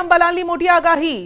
અંબાલાલની મોટી આગાહી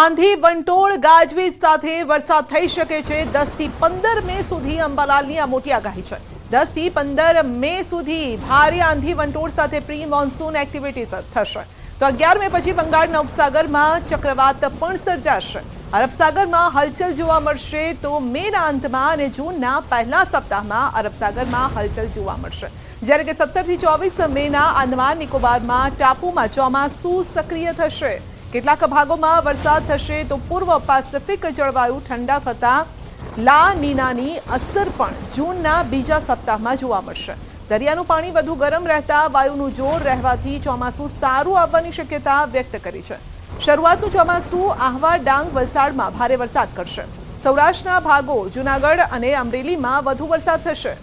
આંધી વંટોળ ગાજવીજ સાથે વરસાદ થઈ શકે છે દસ થી પંદર મે સુધી અંબાલાલની આ મોટી આગાહી છે દસ થી પંદર મે સુધી ભારે આંધી વંટોળ સાથે પ્રી મોન્સૂન એક્ટિવિટી થશે તો અગિયાર મે પછી બંગાળના ઉપસાગરમાં ચક્રવાત પણ સર્જાશે અરબસાગરમાં હલચલ જોવા મળશે તો મેના અંતમાં અને જૂનના પહેલા સપ્તાહમાં અરબસાગરમાં હલચલ જોવા મળશે જ્યારે કે સત્તરથી ચોવીસ મેના આંદમાન નિકોબારમાં ટાપુમાં ચોમાસું સક્રિય થશે કેટલાક ભાગોમાં વરસાદ થશે તો પૂર્વ પેસિફિક જળવાયુ ઠંડા થતાં લા નીનાની અસર પણ જૂનના બીજા સપ્તાહમાં જોવા મળશે દરિયાનું પાણી વધુ ગરમ રહેતા વાયુનું જોર રહેવાથી ચોમાસું સારું આવવાની શક્યતા વ્યક્ત કરી છે શરૂઆતનું ચોમાસું આહવા ડાંગ વલસાડમાં ભારે વરસાદ કરશે સૌરાષ્ટ્રના ભાગો જૂનાગઢ અને અમરેલીમાં વધુ વરસાદ થશે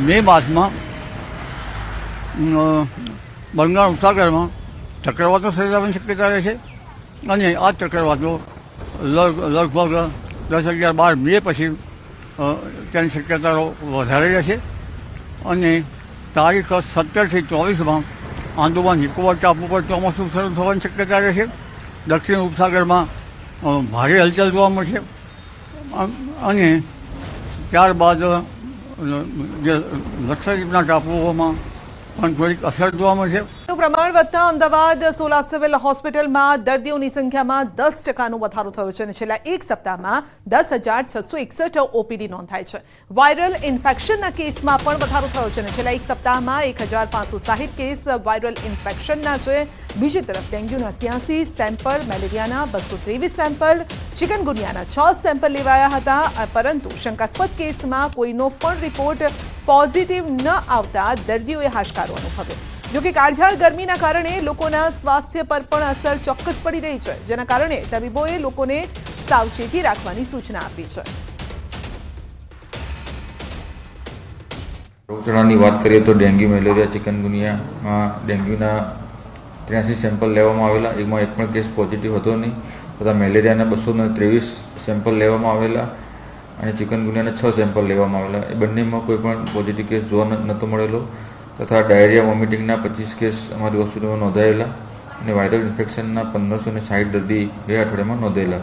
મે માસમાં બંગાળ ઉપસાગરમાં ચક્રવાતો સર્જાવાની શક્યતા રહે છે અને આ ચક્રવાતો લગભગ દસ અગિયાર બાર મે પછી તેની શક્યતા વધારે રહેશે અને તારીખ સત્તરથી ચોવીસમાં આંદોમાન નિકોબાર ટાપુ પર ચોમાસું શરૂ થવાની શક્યતા રહેશે દક્ષિણ ઉપસાગરમાં ભારે હલચલ જોવા મળશે અને ત્યારબાદ જે લક્ષદ્વીપના ટાપુઓમાં પણ થોડીક અસર જોવા મળશે પ્રમાણ વધતા અમદાવાદ સોલા સિવિલ હોસ્પિટલમાં દર્દીઓની સંખ્યામાં દસ ટકાનો વધારો થયો છે અને છેલ્લા એક સપ્તાહમાં દસ હજાર છસો એકસઠ ઓપીડી નોંધાય છે વાયરલ ઇન્ફેક્શનના કેસમાં પણ વધારો થયો છે અને છેલ્લા એક સપ્તાહમાં એક હજાર પાંચસો સાહીઠ કેસ વાયરલ ઇન્ફેક્શનના છે બીજી તરફ ડેન્ગ્યુના ત્યાંસી સેમ્પલ મેલેરિયાના બસો ત્રેવીસ સેમ્પલ ચિકનગુનિયાના છ સેમ્પલ લેવાયા હતા પરંતુ શંકાસ્પદ કેસમાં કોઈનો પણ રિપોર્ટ પોઝિટિવ ન આવતા દર્દીઓએ હાશકારો અનુભવ્યો જોકે કાળઝાળ ગરમીના કારણે લોકોના સ્વાસ્થ્ય પર પણ અસર ચોક્કસ પડી રહી છે જેના કારણે તબીબોએ લોકોને સાવચેતી રાખવાની સૂચના આપી છે રોગચાળાની વાત કરીએ તો ડેન્ગ્યુ મેલેરિયા ચિકનગુનિયામાં ડેન્ગ્યુના ત્યાંસી સેમ્પલ લેવામાં આવેલા એમાં એક પણ કેસ પોઝિટિવ હતો નહીં તથા મેલેરિયાના બસો ત્રેવીસ સેમ્પલ લેવામાં આવેલા અને ચિકનગુનિયાના છ સેમ્પલ લેવામાં આવેલા એ બંનેમાં કોઈ પણ પોઝિટિવ કેસ જોવા નહોતો મળેલો તથા ડાયરિયા વોમિટિંગના પચીસ કેસ અમારી હોસ્પિટલમાં નોંધાયેલા અને વાયરલ ઇન્ફેક્શનના પંદરસો ને સાઠ દર્દી બે અઠવાડિયામાં નોંધાયેલા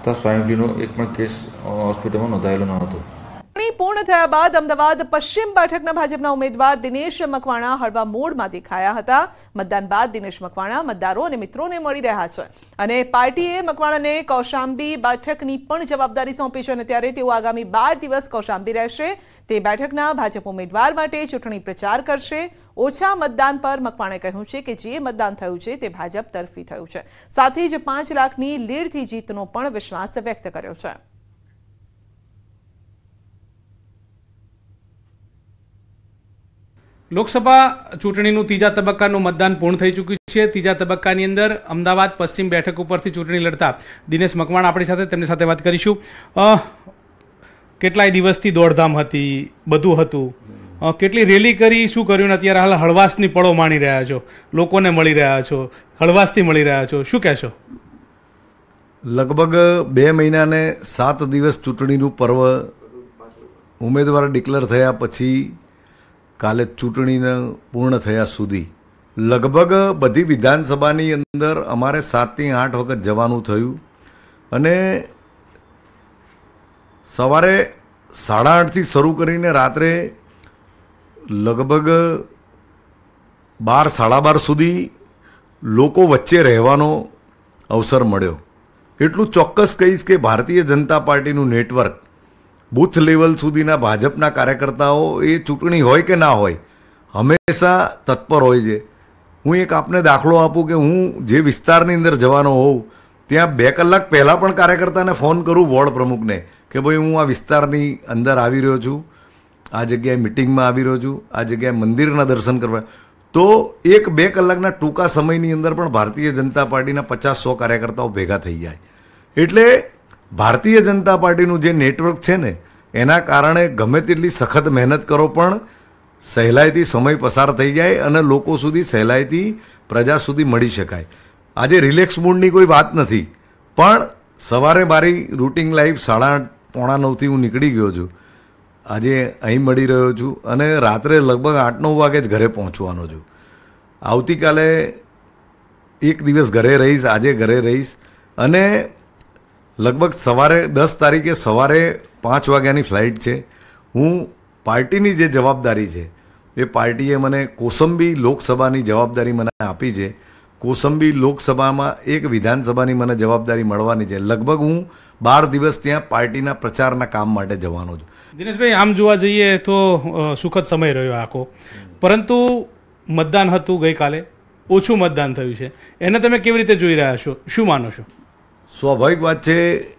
તથા સ્વાઇન ફ્લૂનો એક પણ કેસ હોસ્પિટલમાં નોંધાયેલો ન હતો પૂર્ણ થયા બાદ અમદાવાદ પશ્ચિમ બેઠકના ભાજપના ઉમેદવાર દિનેશ મકવાણા હળવા મોડમાં દેખાયા હતા મતદાન બાદ દિનેશ મકવાણા મતદારો અને મિત્રોને મળી રહ્યા છે અને પાર્ટીએ મકવાણાને કૌશાંબી બેઠકની પણ જવાબદારી સોંપી છે અને ત્યારે તેઓ આગામી બાર દિવસ કૌશાંબી રહેશે તે બેઠકના ભાજપ ઉમેદવાર માટે ચૂંટણી પ્રચાર કરશે ઓછા મતદાન પર મકવાણે કહ્યું છે કે જે મતદાન થયું છે તે ભાજપ તરફી થયું છે સાથે જ પાંચ લાખની લીડથી જીતનો પણ વિશ્વાસ વ્યક્ત કર્યો છે લોકસભા ચૂંટણીનું ત્રીજા તબક્કાનું મતદાન પૂર્ણ થઈ ચૂક્યું છે ત્રીજા તબક્કાની અંદર અમદાવાદ પશ્ચિમ બેઠક ઉપરથી ચૂંટણી લડતા દિનેશ મકવાણ આપણી સાથે તેમની સાથે વાત કરીશું કેટલાય દિવસથી દોડધામ હતી બધું હતું કેટલી રેલી કરી શું કર્યું ને અત્યારે હાલ હળવાશની પળો માણી રહ્યા છો લોકોને મળી રહ્યા છો હળવાશથી મળી રહ્યા છો શું કહેશો લગભગ બે મહિનાને સાત દિવસ ચૂંટણીનું પર્વ ઉમેદવાર ડિક્લેર થયા પછી કાલે ચૂંટણીને પૂર્ણ થયા સુધી લગભગ બધી વિધાનસભાની અંદર અમારે સાતથી આઠ વખત જવાનું થયું અને સવારે સાડા આઠથી શરૂ કરીને રાત્રે લગભગ બાર સાડા બાર સુધી લોકો વચ્ચે રહેવાનો અવસર મળ્યો એટલું ચોક્કસ કહીશ કે ભારતીય જનતા પાર્ટીનું નેટવર્ક બૂથ લેવલ સુધીના ભાજપના કાર્યકર્તાઓ એ ચૂંટણી હોય કે ના હોય હંમેશા તત્પર હોય છે હું એક આપને દાખલો આપું કે હું જે વિસ્તારની અંદર જવાનો હોઉં ત્યાં બે કલાક પહેલાં પણ કાર્યકર્તાને ફોન કરું વોર્ડ પ્રમુખને કે ભાઈ હું આ વિસ્તારની અંદર આવી રહ્યો છું આ જગ્યાએ મિટિંગમાં આવી રહ્યો છું આ જગ્યાએ મંદિરના દર્શન કરવા તો એક બે કલાકના ટૂંકા સમયની અંદર પણ ભારતીય જનતા પાર્ટીના પચાસ સો કાર્યકર્તાઓ ભેગા થઈ જાય એટલે ભારતીય જનતા પાર્ટીનું જે નેટવર્ક છે ને એના કારણે ગમે તેટલી સખત મહેનત કરો પણ સહેલાઈથી સમય પસાર થઈ જાય અને લોકો સુધી સહેલાઈથી પ્રજા સુધી મળી શકાય આજે રિલેક્સ મૂડની કોઈ વાત નથી પણ સવારે મારી રૂટિંગ લાઈફ સાડા આઠ પોણા નવથી હું નીકળી ગયો છું આજે અહીં મળી રહ્યો છું અને રાત્રે લગભગ આઠ નવ વાગે જ ઘરે પહોંચવાનો છું આવતીકાલે એક દિવસ ઘરે રહીશ આજે ઘરે રહીશ અને લગભગ સવારે દસ તારીખે સવારે પાંચ વાગ્યાની ફ્લાઇટ છે હું પાર્ટીની જે જવાબદારી છે એ પાર્ટીએ મને કોસંબી લોકસભાની જવાબદારી મને આપી છે કોસંબી લોકસભામાં એક વિધાનસભાની મને જવાબદારી મળવાની છે લગભગ હું બાર દિવસ ત્યાં પાર્ટીના પ્રચારના કામ માટે જવાનો છું દિનેશભાઈ આમ જોવા જઈએ તો સુખદ સમય રહ્યો આખો પરંતુ મતદાન હતું ગઈકાલે ઓછું મતદાન થયું છે એને તમે કેવી રીતે જોઈ રહ્યા છો શું માનો છો સ્વાભાવિક વાત છે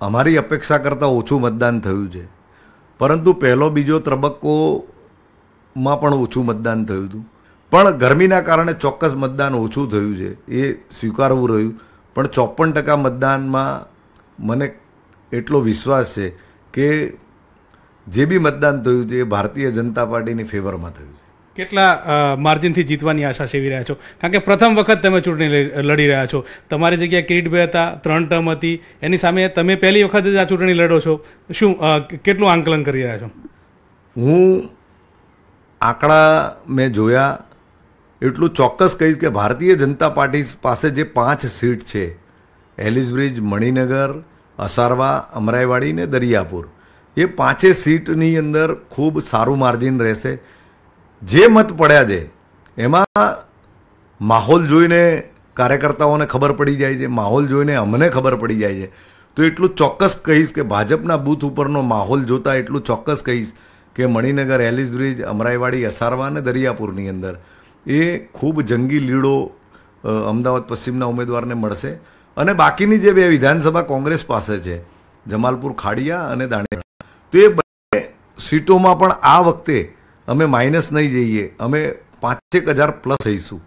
અમારી અપેક્ષા કરતાં ઓછું મતદાન થયું છે પરંતુ પહેલો બીજો તબક્કોમાં પણ ઓછું મતદાન થયું હતું પણ ગરમીના કારણે ચોક્કસ મતદાન ઓછું થયું છે એ સ્વીકારવું રહ્યું પણ ચોપન ટકા મતદાનમાં મને એટલો વિશ્વાસ છે કે જે બી મતદાન થયું છે એ ભારતીય જનતા પાર્ટીની ફેવરમાં થયું છે કેટલા માર્જિનથી જીતવાની આશા સેવી રહ્યા છો કારણ કે પ્રથમ વખત તમે ચૂંટણી લડી રહ્યા છો તમારી જગ્યાએ કિરીટભાઈ હતા ત્રણ ટર્મ હતી એની સામે તમે પહેલી વખત જ આ ચૂંટણી લડો છો શું કેટલું આંકલન કરી રહ્યા છો હું આંકડા મેં જોયા એટલું ચોક્કસ કહીશ કે ભારતીય જનતા પાર્ટી પાસે જે પાંચ સીટ છે એલિસબ્રિજ મણિનગર અસારવા અમરાઈવાડી ને દરિયાપુર એ પાંચે સીટની અંદર ખૂબ સારું માર્જિન રહેશે જે મત પડ્યા છે એમાં માહોલ જોઈને કાર્યકર્તાઓને ખબર પડી જાય છે માહોલ જોઈને અમને ખબર પડી જાય છે તો એટલું ચોક્કસ કહીશ કે ભાજપના બૂથ ઉપરનો માહોલ જોતા એટલું ચોક્કસ કહીશ કે મણિનગર એલિઝ બ્રિજ અમરાઈવાડી અસારવા અને દરિયાપુરની અંદર એ ખૂબ જંગી લીડો અમદાવાદ પશ્ચિમના ઉમેદવારને મળશે અને બાકીની જે બે વિધાનસભા કોંગ્રેસ પાસે છે જમાલપુર ખાડિયા અને દાણેરા તે બંને સીટોમાં પણ આ વખતે અમે માઇનસ નહીં જઈએ અમે પાંચેક હજાર પ્લસ થઈશું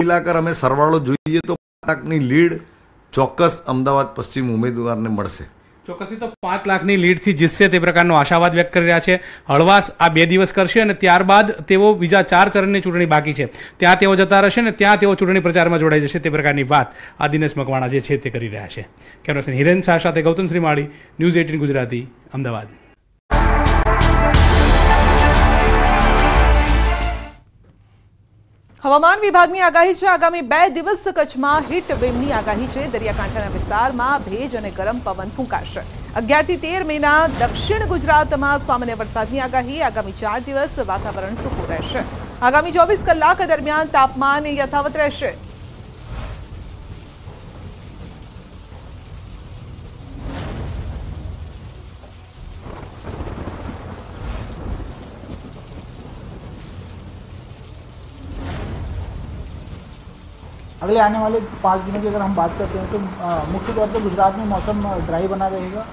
મિલાકર અમે સરવાળો જોઈએ તો પાટકની લીડ ચોક્કસ અમદાવાદ પશ્ચિમ ઉમેદવારને મળશે ચોક્કસથી તો પાંચ લાખની લીડથી જીતશે તે પ્રકારનો આશાવાદ વ્યક્ત કરી રહ્યા છે હળવાશ આ બે દિવસ કરશે અને ત્યારબાદ તેઓ બીજા ચાર ચરણની ચૂંટણી બાકી છે ત્યાં તેઓ જતા રહેશે અને ત્યાં તેઓ ચૂંટણી પ્રચારમાં જોડાઈ જશે તે પ્રકારની વાત આ દિનેશ મકવાણા જે છે તે કરી રહ્યા છે કેમેરાસેન હિરેન શાહ સાથે ગૌતમ શ્રીમાળી ન્યૂઝ એઇટીન ગુજરાતી અમદાવાદ હવામાન વિભાગની આગાહી છે આગામી બે દિવસ કચ્છમાં હીટ વેવની આગાહી છે દરિયાકાંઠાના વિસ્તારમાં ભેજ અને ગરમ પવન ફૂંકાશે અગિયારથી તેર મહિના દક્ષિણ ગુજરાતમાં સામાન્ય વરસાદની આગાહી આગામી ચાર દિવસ વાતાવરણ સૂકું રહેશે આગામી ચોવીસ કલાક દરમિયાન તાપમાન યથાવત રહેશે अगले आने वाले पाँच दिनों की अगर हम बात करते हैं तो मुख्य तौर पर गुजरात में मौसम ड्राई बना रहेगा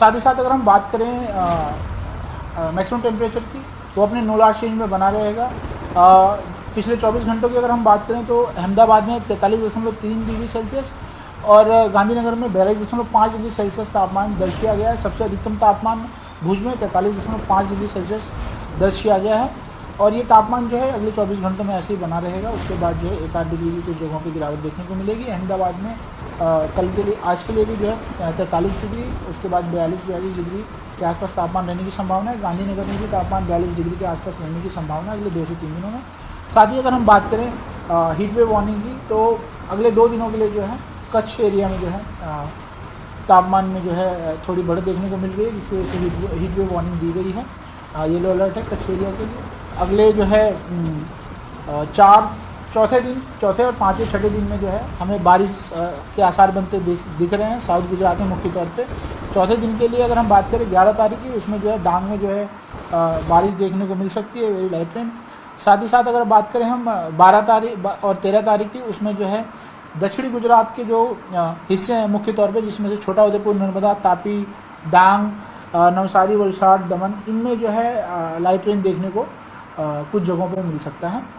साथ ही साथ अगर हम बात करें मैक्सिमम टेम्परेचर की वो तो अपने नोलार चेंज में बना रहेगा पिछले 24 घंटों की अगर हम बात करें तो अहमदाबाद में तैंतालीस दशमलव तीन डिग्री सेल्सियस और गांधीनगर में बयालीस दशमलव पाँच डिग्री सेल्सियस तापमान दर्ज किया गया है सबसे अधिकतम तापमान भुज में तैंतालीस दशमलव पाँच डिग्री सेल्सियस दर्ज किया गया है और ये तापमान जो है अगले 24 घंटों में ऐसे ही बना रहेगा उसके बाद जो है एक आध डिग्री की कुछ जगहों पर गिरावट देखने को मिलेगी अहमदाबाद में आ, कल के लिए आज के लिए भी जो है तैंतालीस डिग्री उसके बाद बयालीस बयालीस डिग्री के आसपास तापमान रहने की संभावना है गांधीनगर में भी तापमान बयालीस डिग्री के आसपास रहने की संभावना है अगले दो से तीन दिनों में साथ ही अगर हम बात करें हीट वेव वार्निंग की तो अगले दो दिनों के लिए जो है कच्छ एरिया में जो है तापमान में जो है थोड़ी बढ़त देखने को मिल रही है जिसकी वजह से हीट वेव वार्निंग दी गई है येलो अलर्ट है कच्छ एरिया के लिए अगले जो है चार चौथे दिन चौथे और पाँचवें छठे दिन में जो है हमें बारिश के आसार बनते दिख दिख रहे हैं साउथ गुजरात में मुख्य तौर पे चौथे दिन के लिए अगर हम बात करें ग्यारह तारीख की उसमें जो है डांग में जो है बारिश देखने को मिल सकती है वेरी लाइट रेन साथ ही साथ अगर बात करें हम बारह तारीख और तेरह तारीख की उसमें जो है दक्षिणी गुजरात के जो हिस्से हैं मुख्य तौर पर जिसमें से छोटा उदयपुर नर्मदा तापी डांग नवसारी वलसाड दमन इनमें जो है लाइट रेन देखने को कुछ जगहों पर मिल सकता है